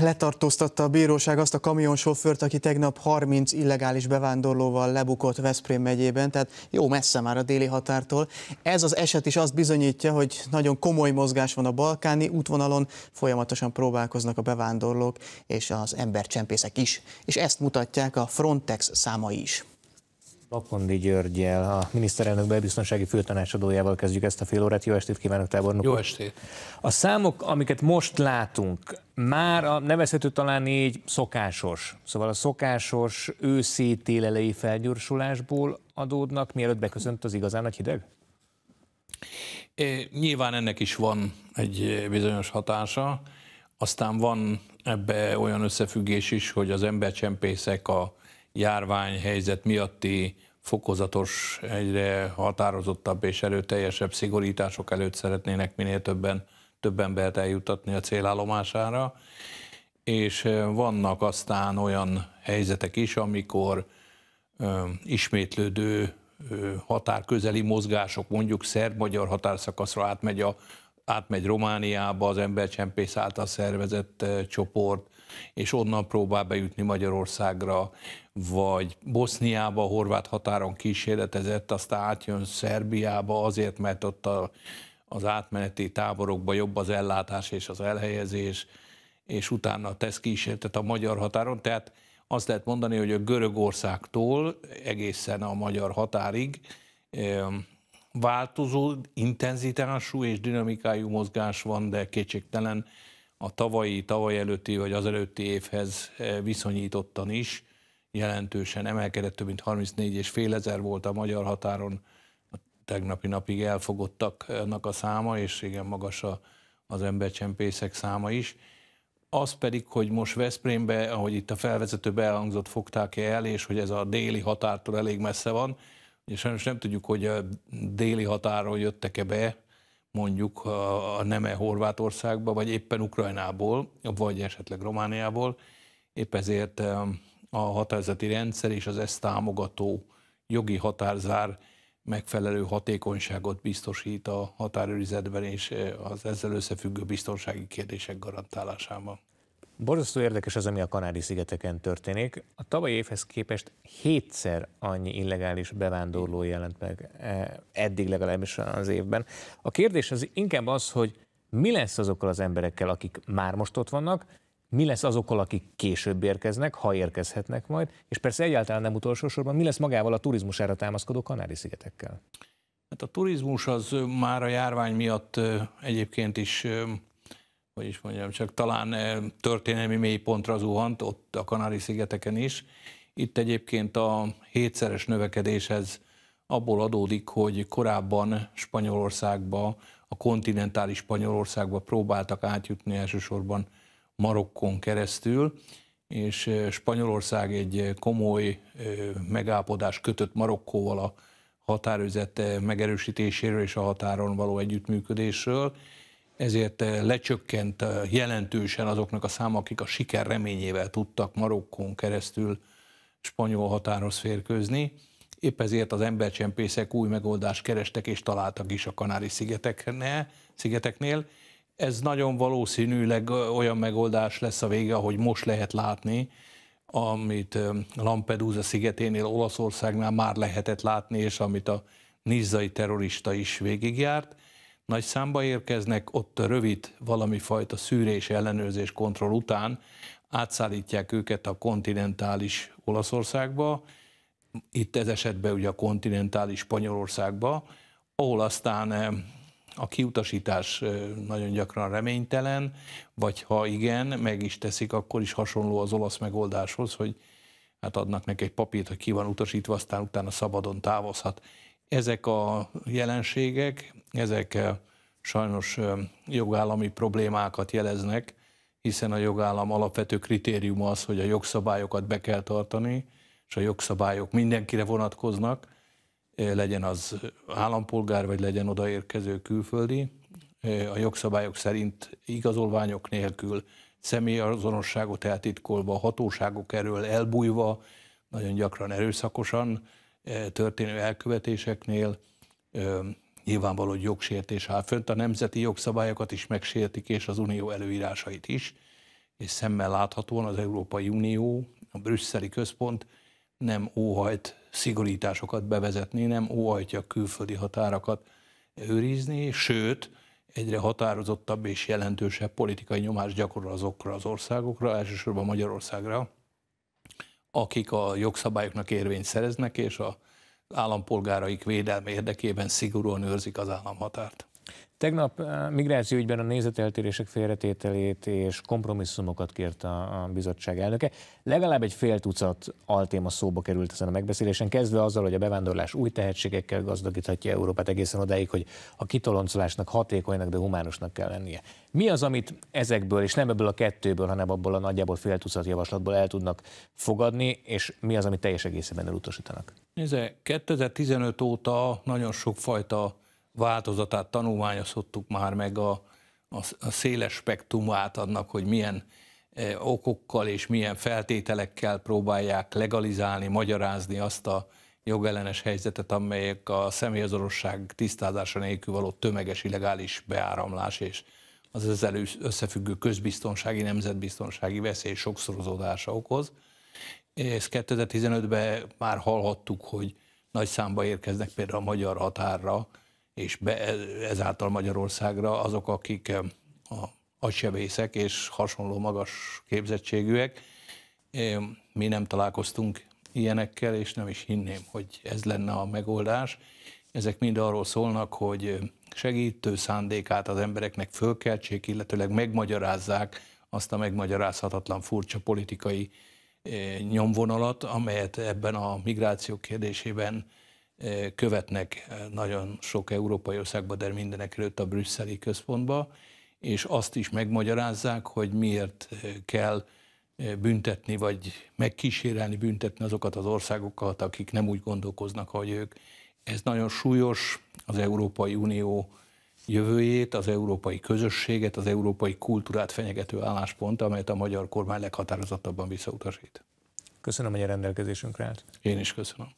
Letartóztatta a bíróság azt a kamionsofőrt, aki tegnap 30 illegális bevándorlóval lebukott Veszprém megyében, tehát jó messze már a déli határtól. Ez az eset is azt bizonyítja, hogy nagyon komoly mozgás van a balkáni útvonalon, folyamatosan próbálkoznak a bevándorlók és az embercsempészek is, és ezt mutatják a Frontex számai is. Lakondi Györgyel, a miniszterelnök belbiztonsági főtanácsadójával kezdjük ezt a fél órát. Jó estét kívánok, tábornok! Jó estét! A számok, amiket most látunk, már a nevezhető talán így szokásos, szóval a szokásos őszi télelei felgyorsulásból adódnak, mielőtt beköszönt az igazán nagy hideg? É, nyilván ennek is van egy bizonyos hatása, aztán van ebbe olyan összefüggés is, hogy az embercsempészek a járványhelyzet miatti fokozatos, egyre határozottabb és erőteljesebb szigorítások előtt szeretnének minél többen, több embert eljutatni a célállomására, és vannak aztán olyan helyzetek is, amikor ö, ismétlődő ö, határközeli mozgások, mondjuk szerb-magyar határszakaszra átmegy, a, átmegy Romániába az embercsempész által szervezett ö, csoport, és onnan próbál bejutni Magyarországra, vagy Boszniába, a horvát határon kísérletezett, aztán átjön Szerbiába azért, mert ott a, az átmeneti táborokban jobb az ellátás és az elhelyezés, és utána tesz kísérletet a magyar határon, tehát azt lehet mondani, hogy a Görögországtól egészen a magyar határig változó, intenzitású és dinamikájú mozgás van, de kétségtelen a tavalyi, tavaly előtti vagy az előtti évhez eh, viszonyítottan is jelentősen emelkedett, több mint 34 és fél ezer volt a magyar határon a tegnapi napig elfogottaknak a száma, és igen magas a, az embercsempészek száma is. Az pedig, hogy most Veszprémbe, ahogy itt a felvezető elhangzott, fogták el, és hogy ez a déli határtól elég messze van, és sajnos nem tudjuk, hogy a déli határól jöttek-e be, mondjuk a neme Horvátországba, vagy éppen Ukrajnából, vagy esetleg Romániából. Épp ezért a határozati rendszer és az ezt támogató jogi határzár megfelelő hatékonyságot biztosít a határőrizetben és eh, az ezzel összefüggő biztonsági kérdések garantálásában. Borzasztó érdekes az, ami a Kanári-szigeteken történik. A tavalyi évhez képest hétszer annyi illegális bevándorló jelent meg eh, eddig legalábbis az évben. A kérdés az inkább az, hogy mi lesz azokkal az emberekkel, akik már most ott vannak, mi lesz azokkal, akik később érkeznek, ha érkezhetnek majd, és persze egyáltalán nem utolsó sorban, mi lesz magával a turizmusára támaszkodó Kanári-szigetekkel? Hát a turizmus az már a járvány miatt eh, egyébként is eh, hogy is mondjam, csak talán eh, történelmi mélypontra zuhant, ott a Kanári-szigeteken is. Itt egyébként a hétszeres növekedéshez abból adódik, hogy korábban Spanyolországba, a kontinentális Spanyolországba próbáltak átjutni elsősorban Marokkon keresztül, és eh, Spanyolország egy eh, komoly megállapodás kötött Marokkóval a határőzet megerősítéséről és a határon való együttműködésről, ezért eh, lecsökkent eh, jelentősen azoknak a száma, akik a siker reményével tudtak Marokkón keresztül spanyol határos férkőzni. Épp ezért az embercsempészek új megoldást kerestek és találtak is a Kanári-szigeteknél. Ez nagyon valószínűleg olyan megoldás lesz a vége, ahogy most lehet látni, amit Lampedusa szigeténél, Olaszországnál már lehetett látni, és amit a nizzai terrorista is végigjárt nagy számba érkeznek, ott rövid valami fajta szűrés, ellenőrzés, kontroll után átszállítják őket a kontinentális Olaszországba, itt ez esetben ugye a kontinentális Spanyolországba, ahol aztán eh, a kiutasítás eh, nagyon gyakran reménytelen, vagy ha igen, meg is teszik, akkor is hasonló az olasz megoldáshoz, hogy hát adnak neki egy papírt, hogy ki van utasítva, aztán utána szabadon távozhat. Ezek a jelenségek, ezek eh, sajnos eh, jogállami problémákat jeleznek, hiszen a jogállam alapvető kritériuma az, hogy a jogszabályokat be kell tartani, és a jogszabályok mindenkire vonatkoznak, eh, legyen az állampolgár, vagy legyen odaérkező külföldi. A jogszabályok szerint igazolványok nélkül személyazonosságot eltitkolva, hatóságok erről elbújva, nagyon gyakran erőszakosan történő elkövetéseknél nyilvánvaló jogsértés áll fönt, a nemzeti jogszabályokat is megsértik, és az unió előírásait is, és szemmel láthatóan az Európai Unió, a brüsszeli központ nem óhajt szigorításokat bevezetni, nem óhajtja külföldi határokat őrizni, sőt, egyre határozottabb és jelentősebb politikai nyomást gyakorol azokra az országokra, elsősorban Magyarországra, akik a jogszabályoknak érvényt szereznek, és a állampolgáraik védelme érdekében szigorúan őrzik az államhatárt. Tegnap eh, migrációügyben a nézeteltérések félretételét és kompromisszumokat kért a, bizottság elnöke. Legalább egy fél tucat altéma szóba került ezen a megbeszélésen, kezdve azzal, hogy a bevándorlás új tehetségekkel gazdagíthatja Európát egészen odáig, hogy a kitoloncolásnak hatékonynak, de humánusnak kell lennie. Mi az, amit ezekből, és nem ebből a kettőből, hanem abból a nagyjából fél tucat javaslatból el tudnak fogadni, és mi az, amit teljes egészében elutasítanak? Nézze, 2015 óta nagyon sok fajta változatát tanulmányozhattuk már meg a, a, a széles spektrumát annak, hogy milyen e, okokkal és milyen feltételekkel próbálják legalizálni, magyarázni azt a jogellenes helyzetet, amelyek a személyazorosság tisztázása nélkül való tömeges illegális beáramlás és az ezzel összefüggő közbiztonsági, nemzetbiztonsági veszély sokszorozódása okoz. És 2015-ben már hallhattuk, hogy nagy számba érkeznek például a magyar határra és be, ezáltal Magyarországra azok, akik a agysebészek és hasonló magas képzettségűek. Mi nem találkoztunk ilyenekkel, és nem is hinném, hogy ez lenne a megoldás. Ezek mind arról szólnak, hogy segítő szándékát az embereknek fölkeltsék, illetőleg megmagyarázzák azt a megmagyarázhatatlan furcsa politikai nyomvonalat, amelyet ebben a migráció kérdésében követnek nagyon sok európai országba, de mindenek előtt a brüsszeli központba, és azt is megmagyarázzák, hogy miért kell büntetni, vagy megkísérelni büntetni azokat az országokat, akik nem úgy gondolkoznak, ahogy ők. Ez nagyon súlyos az Európai Unió jövőjét, az európai közösséget, az európai kultúrát fenyegető álláspont, amelyet a magyar kormány leghatározottabban visszautasít. Köszönöm, hogy a rendelkezésünkre állt. Én is köszönöm.